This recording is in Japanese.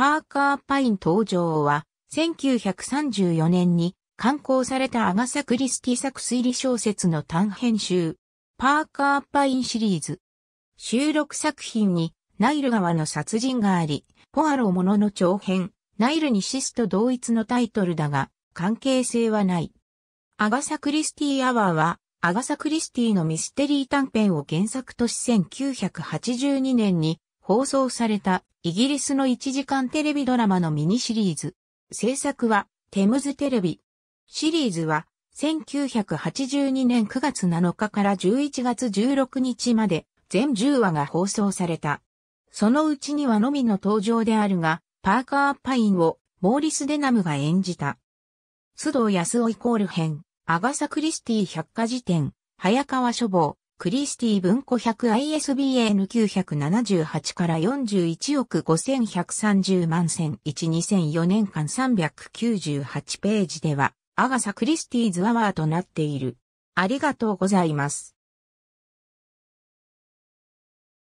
パーカー・パイン登場は、1934年に刊行されたアガサ・クリスティ作推理小説の短編集、パーカー・パインシリーズ。収録作品に、ナイル川の殺人があり、ポアロものの長編、ナイルにシスと同一のタイトルだが、関係性はない。アガサ・クリスティアワーは、アガサ・クリスティのミステリー短編を原作とし1982年に放送されたイギリスの1時間テレビドラマのミニシリーズ。制作はテムズテレビ。シリーズは1982年9月7日から11月16日まで全10話が放送された。そのうちにはのみの登場であるが、パーカー・パインをモーリス・デナムが演じた。須藤康夫イコール編、アガサ・クリスティ百科事典、早川書房、クリスティ文庫 100ISBN978 から41億5130万1001 2004年間398ページでは、アガサ・クリスティーズアワーとなっている。ありがとうございます。